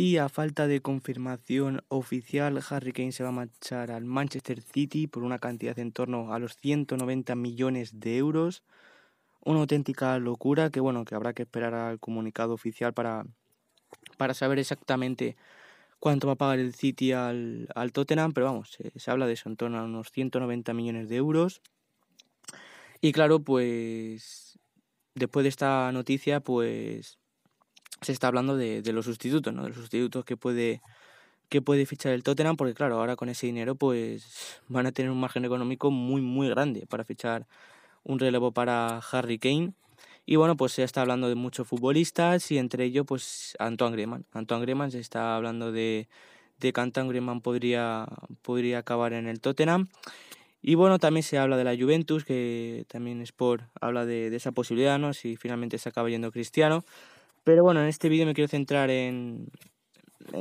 Y a falta de confirmación oficial, Harry Kane se va a marchar al Manchester City por una cantidad en torno a los 190 millones de euros. Una auténtica locura que bueno, que habrá que esperar al comunicado oficial para, para saber exactamente cuánto va a pagar el City al, Tottenham, pero vamos, se, se habla de eso en torno a unos 190 millones de euros. Y claro, pues después de esta noticia, pues se está hablando de, los sustitutos, ¿no? De los sustitutos que puede, que puede fichar el Tottenham, porque claro, ahora con ese dinero pues van a tener un margen económico muy, muy grande para fichar un relevo para Harry Kane. Y bueno, pues se está hablando de muchos futbolistas y entre ellos pues Antoine Griezmann Antoine Griezmann se está hablando de, de que Antoine Griezmann podría, podría acabar en el Tottenham. Y bueno, también se habla de la Juventus, que también Sport habla de, de esa posibilidad, ¿no? Si finalmente se acaba yendo Cristiano. Pero bueno, en este vídeo me quiero centrar en,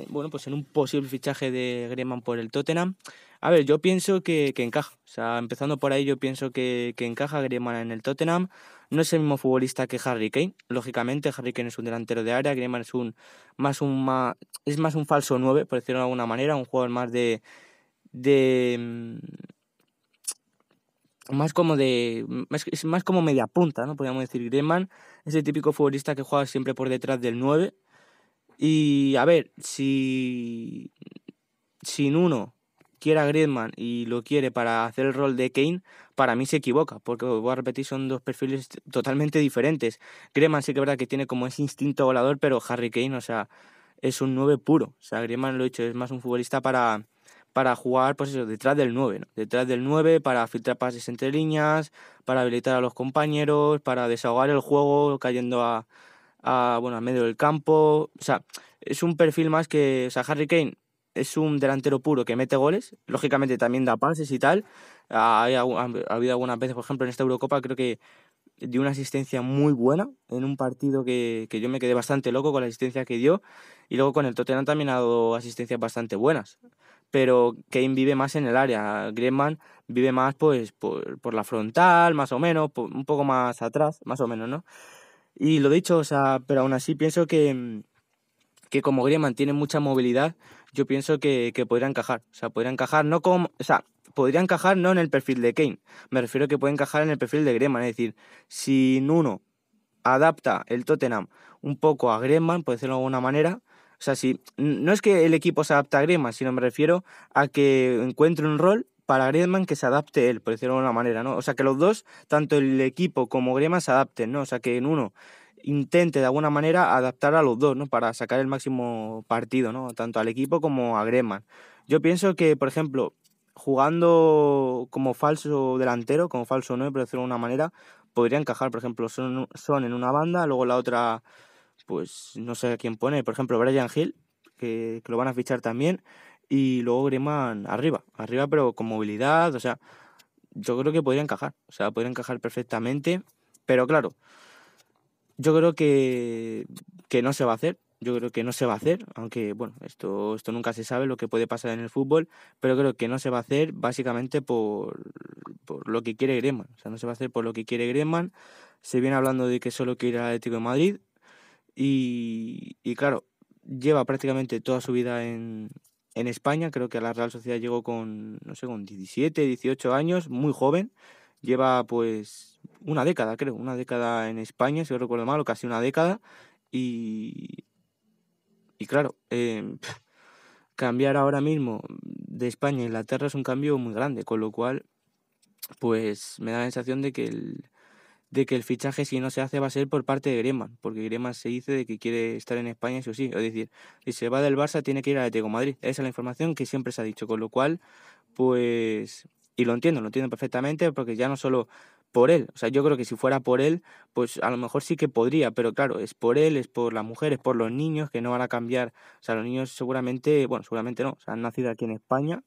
bueno, pues en un posible fichaje de Griezmann por el Tottenham. A ver, yo pienso que, encaja. O sea, empezando por ahí, yo pienso que, encaja Griezmann en el Tottenham. No es el mismo futbolista que Harry Kane. Lógicamente, Harry Kane es un delantero de área. Griezmann es un más un es más un falso 9, por decirlo de alguna manera, un jugador más de más como de más, más como media punta, ¿no? Podríamos decir, Griezmann es el típico futbolista que juega siempre por detrás del 9 y a ver, si sin uno quiere a Griezmann y lo quiere para hacer el rol de Kane, para mí se equivoca, porque voy a repetir, son dos perfiles totalmente diferentes. Griezmann sí que es verdad que tiene como ese instinto volador, pero Harry Kane, o sea, es un 9 puro. O sea, Griezmann lo he dicho, es más un futbolista para para jugar pues eso, detrás del 9, detrás del 9 para filtrar pases entre líneas, para habilitar a los compañeros, para desahogar el juego cayendo a, bueno, medio del campo. O sea, es un perfil más que, o sea, Harry Kane es un delantero puro que mete goles, lógicamente también da pases y tal. Ha, habido algunas veces, por ejemplo, en esta Eurocopa creo que dio una asistencia muy buena en un partido que, que, yo me quedé bastante loco con la asistencia que dio y luego con el Tottenham también ha dado asistencias bastante buenas pero Kane vive más en el área. Griezmann vive más pues por, la frontal, más o menos, un poco más atrás, más o menos, ¿no? Y lo dicho, o sea, pero aún así pienso que, que como Griezmann tiene mucha movilidad, yo pienso que, que podría encajar. O sea, podría encajar no como... O sea, podría encajar no en el perfil de Kane. Me refiero que puede encajar en el perfil de Griezmann. Es decir, si Nuno adapta el Tottenham un poco a Griezmann, puede decirlo de alguna manera, o sea, si, no es que el equipo se adapte a Griezmann, sino me refiero a que encuentre un rol para Griezmann que se adapte él, por decirlo de alguna manera, ¿no? O sea, que los dos, tanto el equipo como Griezmann, se adapten, ¿no? O sea, que en uno intente de alguna manera adaptar a los dos, ¿no? Para sacar el máximo partido, ¿no? Tanto al equipo como a Griezmann. Yo pienso que, por ejemplo, jugando como falso delantero, como falso no por decirlo de una manera, podría encajar, por ejemplo, son, son en una banda, luego la otra pues no sé a quién pone. Por ejemplo, Brian Hill, que, lo van a fichar también. Y luego Griezmann arriba, arriba pero con movilidad, o sea, yo creo que podría encajar, o sea, podría encajar perfectamente, pero claro, yo creo que, que no se va a hacer, yo creo que no se va a hacer, aunque bueno, esto, esto nunca se sabe lo que puede pasar en el fútbol, pero creo que no se va a hacer básicamente por, lo que quiere Greman. O sea, no se va a hacer por lo que quiere Greman. Se viene hablando de que solo quiere el Atlético de Madrid. Y, claro, lleva prácticamente toda su vida en, España. Creo que a la Real Sociedad llegó con, no sé, con 17, 18 años, muy joven. Lleva pues una década, creo, una década en España, si no recuerdo mal, casi una década. Y, y claro, em, cambiar ahora mismo de España a Inglaterra es un cambio muy grande, con lo cual, pues me da la sensación de que el, de que el fichaje, si no se hace, va a ser por parte de Griezmann, porque Griezmann se dice de que quiere estar en España, eso sí. Es decir, si se va del Barça, tiene que ir a Atlético Madrid. Esa es la información que siempre se ha dicho, con lo cual, pues. Y lo entiendo, lo entiendo perfectamente, porque ya no solo por él. O sea, yo creo que si fuera por él, pues a lo mejor sí que podría, pero claro, es por él, es por las mujeres, es por los niños que no van a cambiar. O sea, los niños seguramente, bueno, seguramente no, o sea, han nacido aquí en España.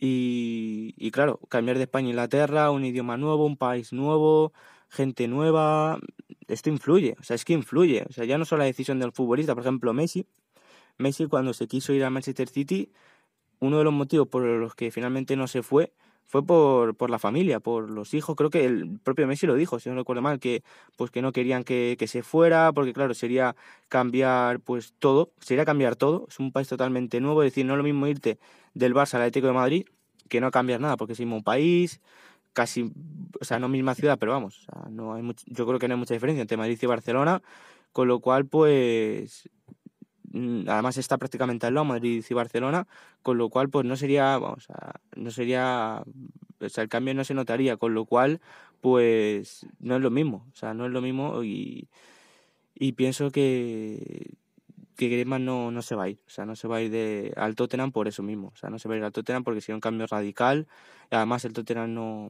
Y, y claro, cambiar de España a Inglaterra, un idioma nuevo, un país nuevo, gente nueva, esto influye, o sea, es que influye, o sea, ya no solo la decisión del futbolista, por ejemplo, Messi, Messi cuando se quiso ir a Manchester City, uno de los motivos por los que finalmente no se fue fue por, por la familia, por los hijos. Creo que el propio Messi lo dijo, si no recuerdo mal, que pues que no querían que, que, se fuera, porque claro, sería cambiar pues todo, sería cambiar todo. Es un país totalmente nuevo, es decir, no es lo mismo irte del Barça al Atlético de Madrid que no cambiar nada, porque es el mismo país, casi, o sea, no misma ciudad, pero vamos, no hay yo creo que no hay mucha diferencia entre Madrid y Barcelona, con lo cual, pues, mm, además está prácticamente al lado Madrid y Barcelona, con lo cual, pues, no sería, vamos, no sería, o sea, el cambio no se notaría, con lo cual, pues, no es lo mismo, o sea, no es lo mismo y, y pienso que que Griezmann no, se va a ir, o sea, no se va a ir de, al Tottenham por eso mismo, o sea, no se va a ir al Tottenham porque sería un cambio radical, además el Tottenham no,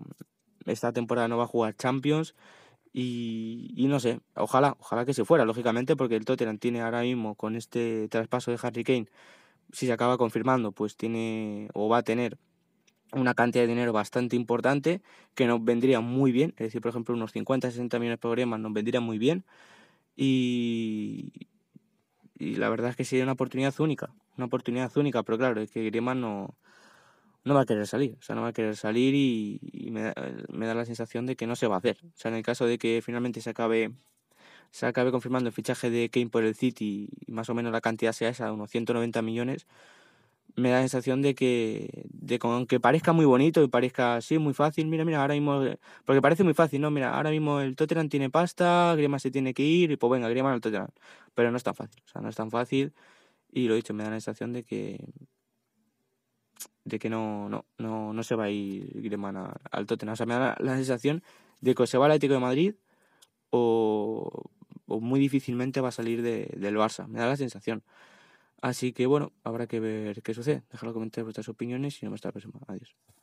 esta temporada no va a jugar Champions y, no sé, ojalá, ojalá que se fuera, lógicamente, porque el Tottenham tiene ahora mismo con este traspaso de Harry Kane, si se acaba confirmando, pues tiene o va a tener una cantidad de dinero bastante importante que nos vendría muy bien, es decir, por ejemplo, unos 50, 60 millones por Griezmann nos vendría muy bien y, y la verdad es que sería una oportunidad única, una oportunidad única, pero claro, es que Griezmann no, no va a querer salir, o sea, no va a querer salir y, me, da, la sensación de que no se va a hacer. O sea, en el caso de que finalmente se acabe, se acabe confirmando el fichaje de Kane por el City y más o menos la cantidad sea esa, unos 190 millones, me da la sensación de que, de que parezca muy bonito y parezca así, muy fácil. Mira, mira, ahora mismo, eh, porque parece muy fácil, ¿no? Mira, ahora mismo el Tottenham tiene pasta, Griezmann se tiene que ir, y pues venga, Griezmann al Tottenham. Pero no es tan fácil, o sea, no es tan fácil. Y lo he dicho, me da la sensación de que, de que no, no, no, no se va a ir Griezmann al Tottenham. O sea, me da la, sensación de que se va al Atlético de Madrid o, o muy difícilmente va a salir del Barça. Me da la sensación. Así que bueno, habrá que ver qué sucede. Dejadlo comentar vuestras opiniones y nos vemos hasta la próxima. Adiós.